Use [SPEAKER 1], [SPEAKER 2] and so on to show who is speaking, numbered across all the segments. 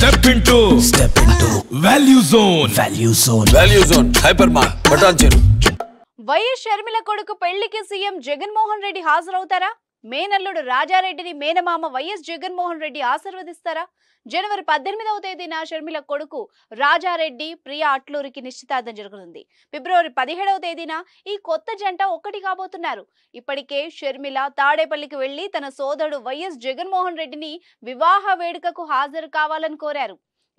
[SPEAKER 1] step into step into value zone value zone value zone hyper mart బటాన్ చెరు YS Sharmila కొడుకు పెళ్లికి CM Jaganmohan Reddy హాజరవుతారా మేనల్లుడు రాజారెడ్డిని మేనమామ వైఎస్ జగన్మోహన్ రెడ్డి ఆశీర్వదిస్తారా జనవరి పద్దెనిమిదవ తేదీన షర్మిల కొడుకు రాజారెడ్డి ప్రియా అట్లూరికి నిశ్చితార్థం జరుగుతుంది ఫిబ్రవరి పదిహేడవ తేదీన ఈ కొత్త జంట ఒక్కటి కాబోతున్నారు ఇప్పటికే షర్మిల తాడేపల్లికి వెళ్లి తన సోదరుడు వైఎస్ జగన్మోహన్ రెడ్డిని వివాహ వేడుకకు హాజరు కావాలని కోరారు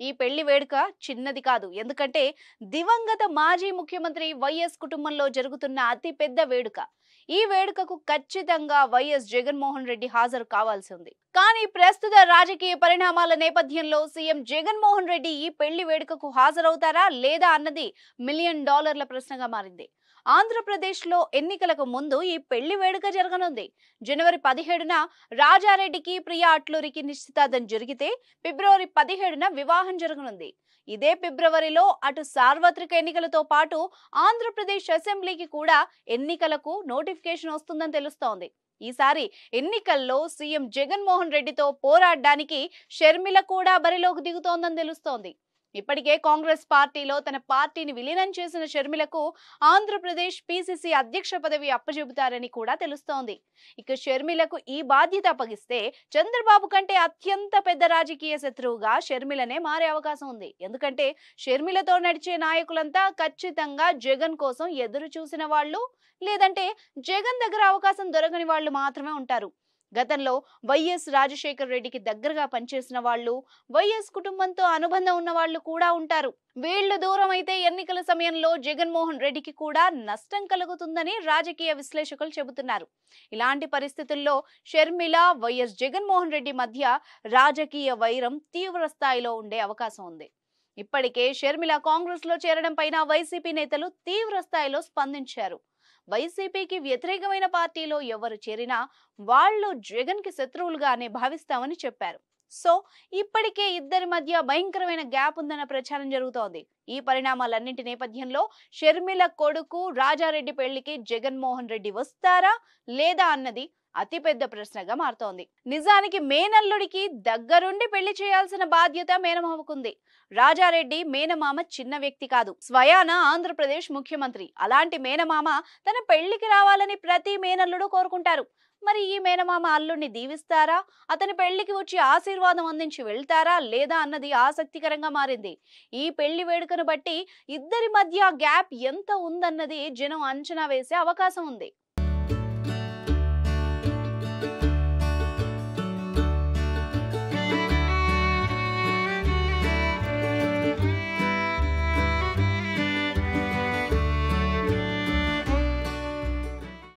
[SPEAKER 1] ఈ పెళ్లి వేడుక చిన్నది కాదు ఎందుకంటే దివంగత మాజీ ముఖ్యమంత్రి వైఎస్ కుటుంబంలో జరుగుతున్న అతిపెద్ద వేడుక ఈ వేడుకకు ఖచ్చితంగా వైఎస్ జగన్మోహన్ రెడ్డి హాజరు కావాల్సి ఉంది కానీ ప్రస్తుత రాజకీయ పరిణామాల నేపథ్యంలో సీఎం జగన్మోహన్ రెడ్డి ఈ పెళ్లి వేడుకకు హాజరవుతారా లేదా అన్నది మిలియన్ డాలర్ల ప్రశ్నగా మారింది ఆంధ్రప్రదేశ్లో ఎన్నికలకు ముందు ఈ పెళ్లి వేడుక జరగనుంది జనవరి పదిహేడున రాజారెడ్డికి ప్రియా అట్లూరికి నిశ్చితార్థం జరిగితే ఫిబ్రవరి పదిహేడున వివాహం జరగనుంది ఇదే ఫిబ్రవరిలో అటు సార్వత్రిక ఎన్నికలతో పాటు ఆంధ్రప్రదేశ్ అసెంబ్లీకి కూడా ఎన్నికలకు నోటిఫికేషన్ వస్తుందని తెలుస్తోంది ఈసారి ఎన్నికల్లో సీఎం జగన్మోహన్ రెడ్డితో పోరాడడానికి షర్మిల కూడా బరిలోకి దిగుతోందని తెలుస్తోంది ఇప్పటికే కాంగ్రెస్ పార్టీలో తన పార్టీని విలీనం చేసిన షర్మిలకు ఆంధ్రప్రదేశ్ పీసీసీ అధ్యక్ష పదవి అప్పచెబుతారని కూడా తెలుస్తోంది ఇక షర్మిలకు ఈ బాధ్యత అప్పగిస్తే చంద్రబాబు కంటే అత్యంత పెద్ద రాజకీయ శత్రువుగా షర్మిలనే మారే అవకాశం ఉంది ఎందుకంటే షర్మిలతో నడిచే నాయకులంతా ఖచ్చితంగా జగన్ కోసం ఎదురు చూసిన వాళ్ళు లేదంటే జగన్ దగ్గర అవకాశం దొరకని వాళ్ళు మాత్రమే ఉంటారు గతంలో వైఎస్ రాజశేఖర రెడ్డికి దగ్గరగా పనిచేసిన వాళ్ళు వైఎస్ కుటుంబంతో అనుబంధం ఉన్న వాళ్ళు కూడా ఉంటారు వీళ్లు దూరం అయితే ఎన్నికల సమయంలో జగన్మోహన్ రెడ్డికి కూడా నష్టం కలుగుతుందని రాజకీయ విశ్లేషకులు చెబుతున్నారు ఇలాంటి పరిస్థితుల్లో షర్మిల వైఎస్ జగన్మోహన్ రెడ్డి మధ్య రాజకీయ వైరం తీవ్ర స్థాయిలో ఉండే అవకాశం ఉంది ఇప్పటికే షర్మిల కాంగ్రెస్ లో చేరడం పైన వైసీపీ నేతలు తీవ్ర స్థాయిలో స్పందించారు వైసీపీకి వ్యతిరేకమైన పార్టీలో ఎవరు చేరినా వాళ్ళు జగన్కి శత్రువులుగానే భావిస్తామని చెప్పారు సో ఇప్పటికే ఇద్దరి మధ్య భయంకరమైన గ్యాప్ ఉందన్న ప్రచారం జరుగుతోంది ఈ పరిణామాలన్నింటి నేపథ్యంలో షర్మిల కొడుకు రాజారెడ్డి పెళ్లికి జగన్మోహన్ రెడ్డి వస్తారా లేదా అన్నది అతిపెద్ద ప్రశ్నగా మారుతోంది నిజానికి మేనల్లుడికి దగ్గరుండి పెళ్లి చేయాల్సిన బాధ్యత మేనమామకుంది రాజారెడ్డి మేనమామ చిన్న వ్యక్తి కాదు స్వయాన ఆంధ్రప్రదేశ్ ముఖ్యమంత్రి అలాంటి మేనమామ తన పెళ్లికి రావాలని ప్రతి మేనల్లుడు కోరుకుంటారు మరి ఈ మేనమామ అల్లుడిని దీవిస్తారా అతని పెళ్లికి వచ్చి ఆశీర్వాదం అందించి వెళ్తారా లేదా అన్నది ఆసక్తికరంగా మారింది ఈ పెళ్లి వేడుకను బట్టి ఇద్దరి మధ్య గ్యాప్ ఎంత ఉందన్నది జనం అంచనా వేసే అవకాశం ఉంది